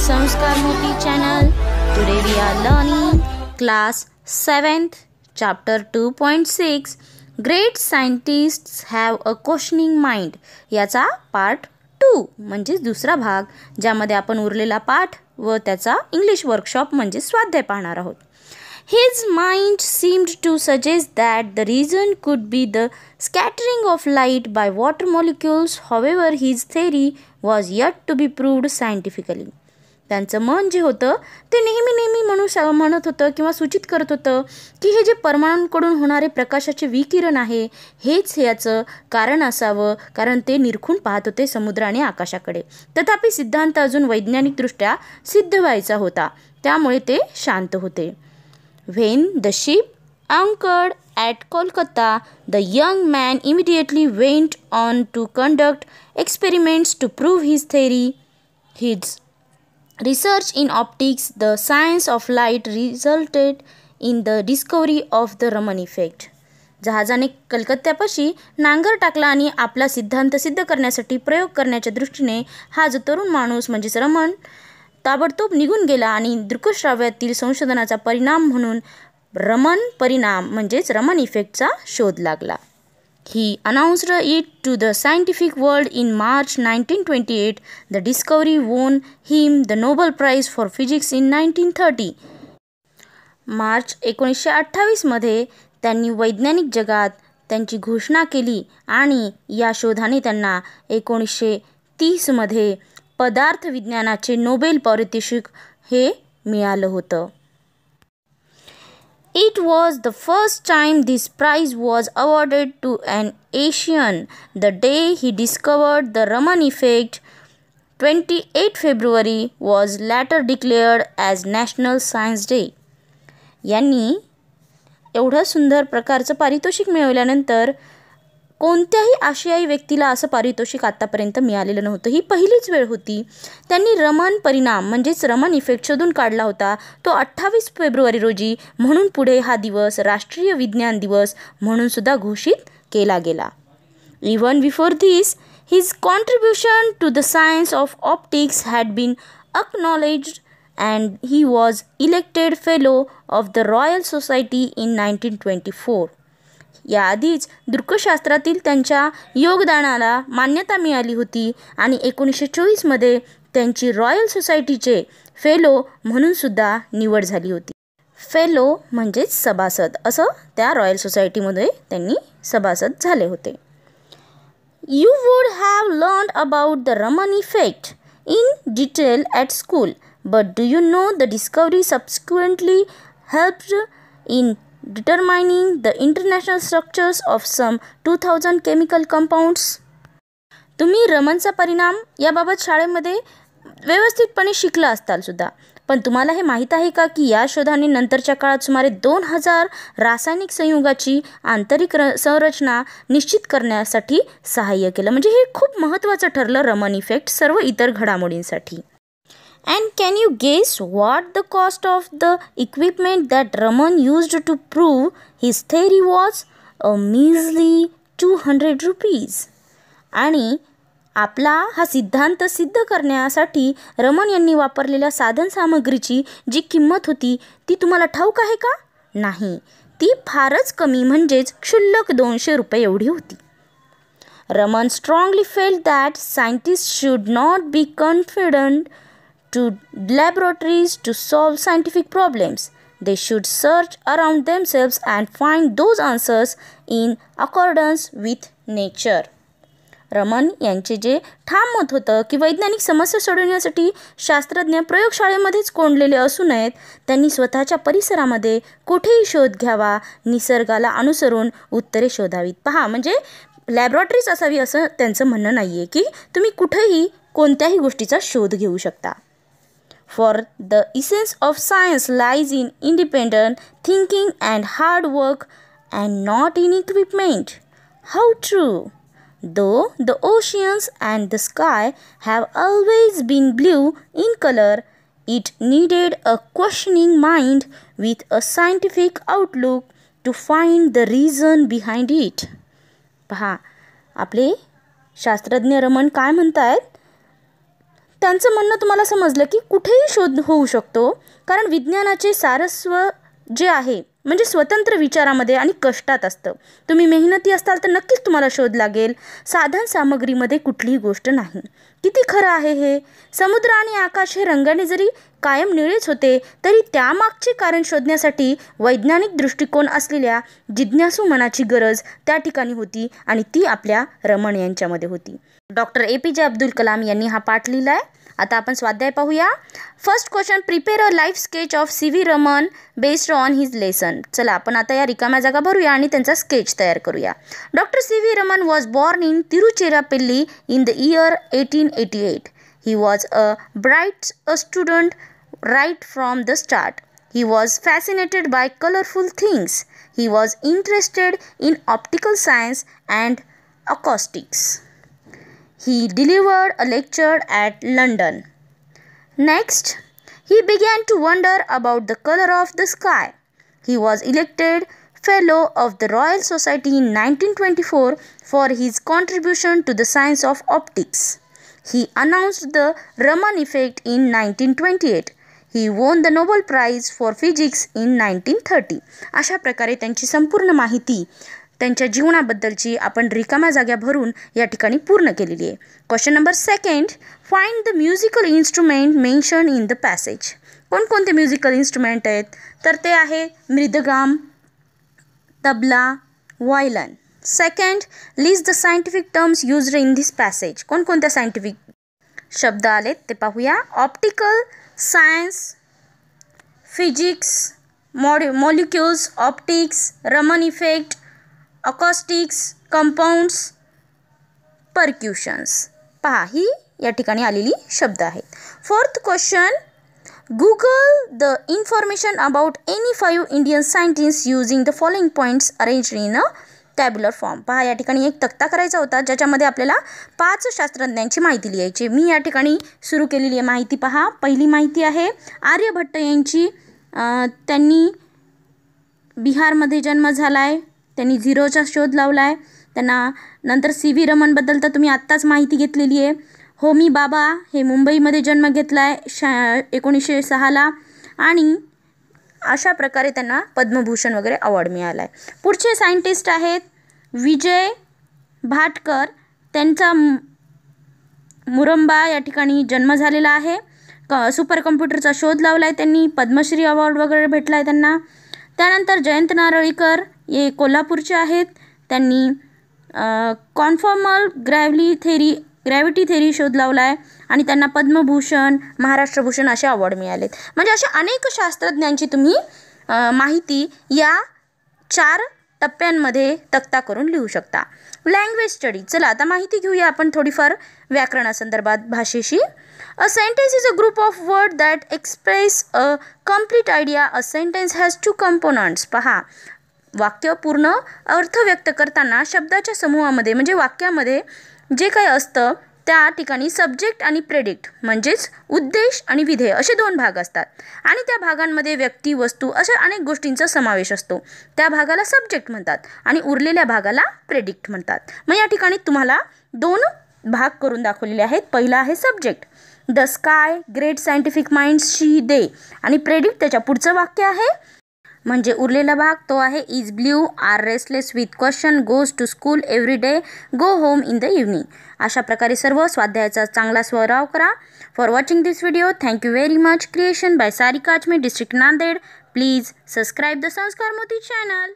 संस्कार Moti channel today we are learning class seventh chapter two point six great scientist have a questioning mind याचा part two म्हणजेच दुसरा भाग ज्यामध्ये आपण उरलेला पाठ व त्याचा इंग्लिश वर्कशॉप म्हणजे स्वाध्याय पाहणार आहोत his mind seemed to suggest that the reason could be the scattering of light by water molecules however his theory was yet to be proved scientifically त्यांचं मन जे होतं ते नेहमी नेहमी म्हणू श म्हणत होतं किंवा सूचित करत होतं की हे जे परमाणूंकडून होणारे प्रकाशाचे विकिरण आहे हेच याचं कारण असावं कारण ते निरखून पाहत होते समुद्र आणि आकाशाकडे तथापि सिद्धांत अजून वैज्ञानिकदृष्ट्या सिद्ध व्हायचा होता त्यामुळे ते शांत होते when the ship anchored at Kolkata the young man immediately went on to conduct experiments to prove his theory his Research in optics, the science of light, resulted in the discovery of the Raman effect. जहाजाने कलकत्त्यापाशी नांगर टाकला आणि आपला सिद्धांत सिद्ध करण्यासाठी प्रयोग करण्याच्या दृष्टीने हा जो तरुण माणूस म्हणजेच रमण ताबडतोब निघून गेला आणि दृकश्राव्यातील संशोधनाचा परिणाम म्हणून रमण परिणाम म्हणजेच रमण इफेक्टचा शोध लागला He announced it to the scientific world in March 1928. The discovery won him the Nobel Prize for Physics in 1930. March एकोणीसशे अठ्ठावीसमध्ये त्यांनी वैज्ञानिक जगात त्यांची घोषणा केली आणि या शोधाने त्यांना एकोणीसशे तीसमध्ये पदार्थ विज्ञानाचे नोबेल पारितोषिक हे मिळालं होतं it was the first time this prize was awarded to an Asian the day he discovered the Raman effect twenty eight February was later declared as national science day यांनी एवढं सुंदर प्रकारचं पारितोषिक मिळवल्यानंतर कोणत्याही आशियाई व्यक्तीला असं पारितोषिक आत्तापर्यंत मिळालेलं नव्हतं ही पहिलीच वेळ होती त्यांनी रमन परिणाम म्हणजेच रमन इफेक्ट शोधून काढला होता तो अठ्ठावीस फेब्रुवारी रोजी म्हणून पुढे हा दिवस राष्ट्रीय विज्ञान दिवस म्हणून सुद्धा घोषित केला गेला even before this his contribution to the science of optics had been acknowledged and he was elected fellow of the Royal Society in nineteen twenty four याआधीच दृकशास्त्रातील त्यांच्या योगदानाला मान्यता मिळाली होती आणि एकोणीसशे चोवीसमध्ये त्यांची रॉयल सोसायटीचे फेलो म्हणून सुद्धा निवड झाली होती फेलो म्हणजेच सभासद असं त्या रॉयल सोसायटीमध्ये त्यांनी सभासद झाले होते you would have learn about the Raman effect in detail at school but do you know the discovery subsequently help in determining the international structures of some 2000 chemical compounds तुम्ही रमनचा परिणाम याबाबत शाळेमध्ये व्यवस्थितपणे शिकला असताल सुद्धा पण तुम्हाला हे माहीत आहे का की या शोधाने नंतरच्या काळात सुमारे दोन हजार रासायनिक संयुगाची आंतरिक र संरचना निश्चित करण्यासाठी सहाय्य केलं म्हणजे हे खूप महत्त्वाचं ठरलं रमन इफेक्ट सर्व इतर घडामोडींसाठी And can you guess what the cost of the equipment that Raman used to prove his theory was? A measly 200 rupees. आणि आपला हा सिद्धांत सिद्ध करण्यासाठी रमन यांनी वापरलेल्या साधनसामग्रीची जी किंमत होती ती तुम्हाला ठाऊक आहे का नाही ती फारच कमी म्हणजेच क्षुल्लक दोनशे रुपये एवढी होती Raman strongly felt that scientist should not be confident to laboratories to solve scientific problems. They should search around themselves and find those answers in accordance with nature Raman यांचे जे ठाम मत होतं की वैज्ञानिक समस्या सोडवण्यासाठी शास्त्रज्ञ प्रयोगशाळेमध्येच कोंडलेले असू नयेत त्यांनी स्वतःच्या परिसरामध्ये कुठेही शोध घ्यावा निसर्गाला अनुसरून उत्तरे शोधावीत पहा म्हणजे लॅबॉरेटरीच असावी असं त्यांचं म्हणणं नाही आहे की तुम्ही कुठेही कोणत्याही गोष्टीचा शोध घेऊ शकता For the essence of science lies in independent thinking and hard work and not in equipment. How true! Though the oceans and the sky have always been blue in color, it needed a questioning mind with a scientific outlook to find the reason behind it. पहा आपले शास्त्रज्ञ रमण काय म्हणत आहेत त्यांचं म्हणणं तुम्हाला समजलं की कुठेही शोध होऊ शकतो कारण विज्ञानाचे सारस्व जे आहे म्हणजे स्वतंत्र विचारामध्ये आणि कष्टात असतं तुम्ही मेहनती असताल तर नक्कीच तुम्हाला शोध लागेल साधन सामग्रीमध्ये कुठलीही गोष्ट नाही किती खरं आहे हे समुद्र आणि आकाश हे रंगाने जरी कायम निळेच होते तरी त्यामागचे कारण शोधण्यासाठी वैज्ञानिक दृष्टिकोन असलेल्या जिज्ञासू मनाची गरज त्या ठिकाणी होती आणि ती आपल्या रमण यांच्यामध्ये होती डॉक्टर ए पी जे अब्दुल कलाम यांनी हा पाठ लिहिला आहे आता आपण स्वाध्याय पाहूया first question prepare a life sketch of C V Raman based on his lesson चला आपण आता या रिकाम्या जागा भरूया आणि त्यांचा स्केच तयार करूया doctor C V Raman was born in Pilli in the year eighteen eighty eight he was a bright a student right from the start he was fascinated by colourful things he was interested in optical science and acoustics He delivered a lecture at London. Next, he began to wonder about the color of the sky. He was elected Fellow of the Royal Society in 1924 for his contribution to the science of optics. He announced the Raman effect in 1928. He won the Nobel Prize for Physics in 1930. अशा प्रकारे त्यांची संपूर्ण माहिती त्यांच्या जीवनाबद्दलची आपण रिकामा जागा भरून या ठिकाणी पूर्ण केलेली आहे question number second find the musical instrument mention in the passage कोणकोणते म्युझिकल इन्स्ट्रुमेंट आहेत तर ते आहे mridangam tabla violin second list the scientific terms use in this passage कोणकोणत्या सायंटिफिक शब्द आलेत ते पाहूया optical science physics mod molecules optics Raman effect acoustics compounds percussions पहा ही या ठिकाणी आलेली शब्द आहेत fourth question Google the information about any five Indian scientist using the following points arrange in a tabular form पहा या ठिकाणी एक तक्ता करायचा होता ज्याच्यामध्ये आपल्याला पाच शास्त्रज्ञांची माहिती लिहायची मी या ठिकाणी सुरू केलेली आहे माहिती पहा पहिली माहिती आहे आर्यभट्ट यांची त्यांनी बिहारमध्ये जन्म झाला आहे त्यांनी झिरोचा शोध लावला आहे त्यांना नंतर सी व्ही रमणबद्दल तर तुम्ही आत्ताच माहिती घेतलेली आहे होमी बाबा हे मुंबईमध्ये जन्म घेतला आहे शा एकोणीसशे सहाला आणि अशा प्रकारे त्यांना पद्मभूषण वगैरे अवॉर्ड मिळाला आहे पुढचे सायंटिस्ट आहेत विजय भाटकर त्यांचा मुरंबा या ठिकाणी जन्म झालेला आहे क सुपर कम्प्युटरचा शोध लावला आहे त्यांनी पद्मश्री अवॉर्ड वगैरे भेटला आहे त्यांना त्यानंतर जयंत नारळीकर हे कोल्हापूरचे आहेत त्यांनी conformal gravity theory gravity theory शोध लावला आहे आणि त्यांना पद्मभूषण महाराष्ट्रभूषण असे अवॉर्ड मिळालेत म्हणजे अशा अनेक शास्त्रज्ञांची तुम्ही माहिती या चार टप्प्यांमध्ये तक्ता करून लिहू शकता लँग्वेज स्टडी चला आता माहिती घेऊया आपण थोडीफार व्याकरणासंदर्भात भाषेशी a sentence is a group of word that express a complete idea a sentence has two components पहा वाक्य पूर्ण अर्थ व्यक्त करताना शब्दाच्या समूहामध्ये म्हणजे वाक्यामध्ये जे काही असतं त्या ठिकाणी सब्जेक्ट आणि प्रेडिक्ट म्हणजेच उद्देश आणि विधेय असे दोन भाग असतात आणि त्या भागांमध्ये व्यक्ती वस्तू अशा अनेक गोष्टींचा समावेश असतो त्या भागाला सब्जेक्ट म्हणतात आणि उरलेल्या भागाला प्रेडिक्ट म्हणतात मग या ठिकाणी तुम्हाला दोन भाग करून दाखवलेले आहेत पहिला आहे subject the sky great scientific mind she they आणि प्रेडिक्ट त्याच्या पुढचं वाक्य आहे म्हणजे उरलेला भाग तो आहे is blue are restless with question goes to school every day go home in the evening अशा प्रकारे सर्व स्वाध्यायाचा चांगला स्वराव करा for watching this video thank you very much creation by Sarika Ajmer district Nanded please subscribe the Sanskar Moti channel